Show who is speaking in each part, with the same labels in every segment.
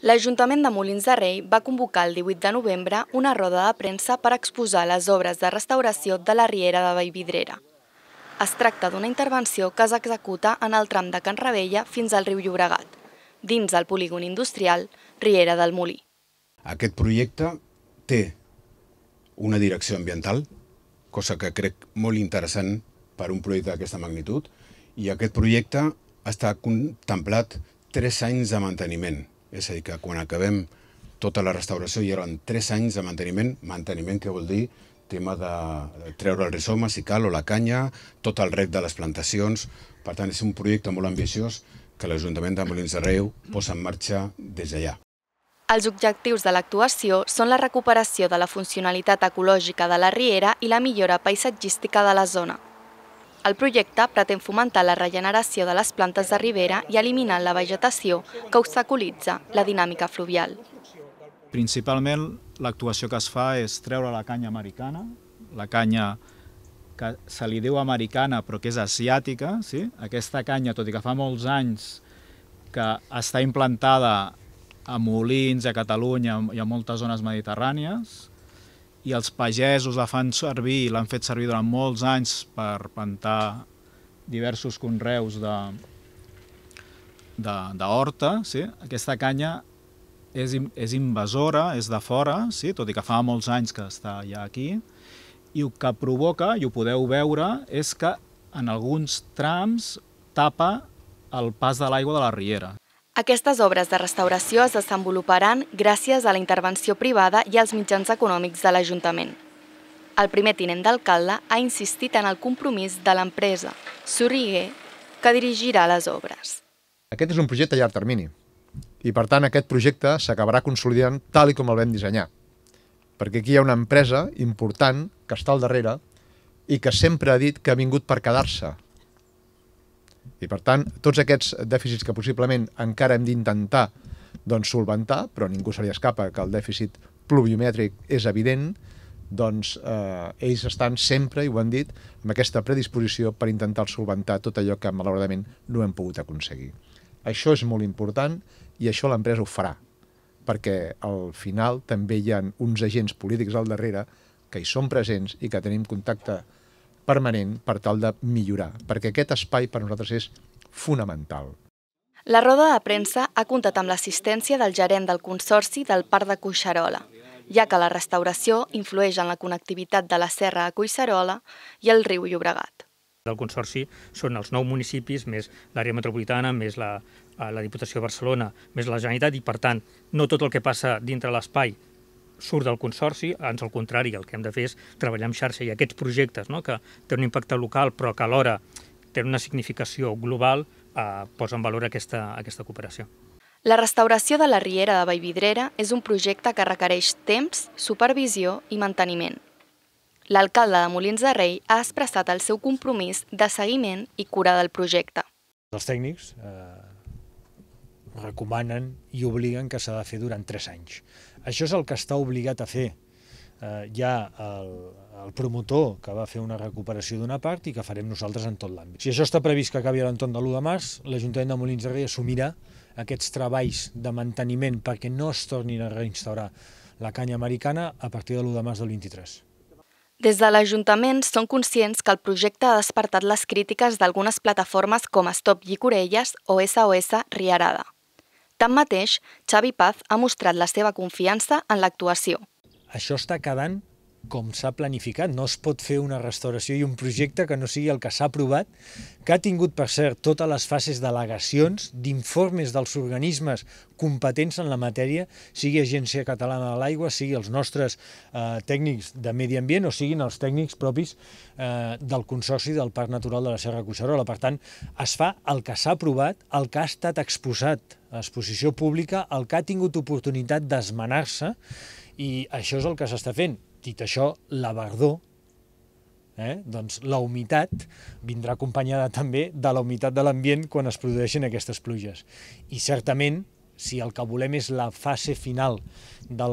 Speaker 1: L'Ajuntament de Molins de Rei va convocar el 18 de novembre una roda de premsa per exposar les obres de restauració de la Riera de Vallvidrera. Es tracta d'una intervenció que s'executa en el tram de Can Rebella fins al riu Llobregat, dins del polígon industrial Riera del Molí.
Speaker 2: Aquest projecte té una direcció ambiental, cosa que crec molt interessant per un projecte d'aquesta magnitud, i aquest projecte està contemplat tres anys de manteniment, és a dir, que quan acabem tota la restauració hi eren 3 anys de manteniment, manteniment que vol dir tema de treure el rizoma, si cal, o la canya, tot el rec de les plantacions. Per tant, és un projecte molt ambiciós que l'Ajuntament de Molins de Reu posa en marxa des d'allà.
Speaker 1: Els objectius de l'actuació són la recuperació de la funcionalitat ecològica de la riera i la millora paisatgística de la zona. El projecte pretén fomentar la regeneració de les plantes de ribera i eliminar la vegetació que obstaculitza la dinàmica fluvial.
Speaker 3: Principalment l'actuació que es fa és treure la canya americana, la canya que se li diu americana però que és asiàtica, sí? aquesta canya, tot i que fa molts anys que està implantada a Molins, a Catalunya i a moltes zones mediterrànies, i els pagesos la fan servir i l'han fet servir durant molts anys per plantar diversos conreus de d'horta, sí? aquesta canya és, és invasora, és de fora, sí? tot i que fa molts anys que està ja aquí, i el que provoca, i ho podeu veure, és que en alguns trams tapa el pas de l'aigua de la riera.
Speaker 1: Aquestes obres de restauració es desenvoluparan gràcies a la intervenció privada i als mitjans econòmics de l'Ajuntament. El primer tinent d'alcalde ha insistit en el compromís de l'empresa, Sorriguer, que dirigirà les obres.
Speaker 2: Aquest és un projecte a llarg termini i, per tant, aquest projecte s'acabarà consolidant tal i com el vam dissenyar, perquè aquí hi ha una empresa important que està al darrere i que sempre ha dit que ha vingut per quedar-se, i, per tant, tots aquests dèficits que possiblement encara hem d'intentar doncs, solventar, però ningú se li escapa que el dèficit pluviomètric és evident, doncs eh, ells estan sempre, i ho han dit, amb aquesta predisposició per intentar solventar tot allò que malauradament no hem pogut aconseguir. Això és molt important i això l'empresa ho farà, perquè al final també hi ha uns agents polítics al darrere que hi són presents i que tenim contacte amb permanent per tal de millorar, perquè aquest espai per nosaltres és fonamental.
Speaker 1: La roda de premsa ha comptat amb l'assistència del gerent del Consorci del Parc de Cuixarola, ja que la restauració influeix en la connectivitat de la serra a Cuixarola i el riu Llobregat.
Speaker 4: El Consorci són els nou municipis, més l'àrea metropolitana, més la, la Diputació de Barcelona, més la Generalitat, i per tant, no tot el que passa dintre l'espai surt del consorci, ens al contrari, el que hem de fer és treballar en xarxa i aquests projectes no? que tenen un impacte local però que alhora tenen una significació global eh, posen en valor aquesta, aquesta cooperació.
Speaker 1: La restauració de la Riera de Vallvidrera és un projecte que requereix temps, supervisió i manteniment. L'alcalde de Molins de Rei ha expressat el seu compromís de seguiment i cura del projecte.
Speaker 4: Els tècnics, eh, recomanen i obliguen que s'ha de fer durant 3 anys. Això és el que està obligat a fer eh, hi ha el, el promotor que va fer una recuperació d'una part i que farem nosaltres en tot l'àmbit. Si això està previst que acabi a l'entorn de l'1 de març, l'Ajuntament de Molins de Rei assumirà aquests treballs de manteniment perquè no es tornin a reinstaurar la canya americana a partir de l'1 de març del 23.
Speaker 1: Des de l'Ajuntament són conscients que el projecte ha despertat les crítiques d'algunes plataformes com Stop Llicorelles o SOS Riarada. Tanmateix, Xavi Paz ha mostrat la seva confiança en l'actuació.
Speaker 4: Això està quedant com s'ha planificat. No es pot fer una restauració i un projecte que no sigui el que s'ha aprovat, que ha tingut, per cert, totes les fases d'al·legacions, d'informes dels organismes competents en la matèria, sigui Agència Catalana de l'Aigua, sigui els nostres eh, tècnics de medi ambient o siguin els tècnics propis eh, del Consorci del Parc Natural de la Serra Cuixarola. Per tant, es fa el que s'ha aprovat, el que ha estat exposat a exposició pública, el que ha tingut oportunitat d'esmenar-se, i això és el que s'està fent Dit això, la verdor, eh? doncs la humitat vindrà acompanyada també de la humitat de l'ambient quan es produeixen aquestes pluges. I certament, si el que volem és la fase final de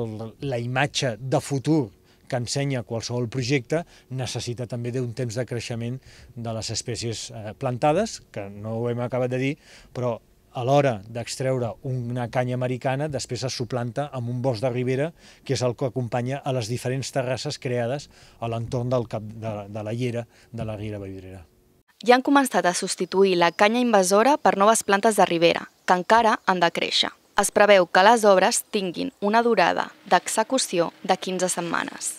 Speaker 4: la imatge de futur que ensenya qualsevol projecte, necessita també d'un temps de creixement de les espècies eh, plantades, que no ho hem acabat de dir, però a l'hora d'extreure una canya americana, després es suplanta amb un bosc de ribera, que és el que acompanya a les diferents terrasses creades a l'entorn del cap de, de la llera de la Riera Vidrera.
Speaker 1: Ja han començat a substituir la canya invasora per noves plantes de ribera, que encara han de créixer. Es preveu que les obres tinguin una durada d'execució de 15 setmanes.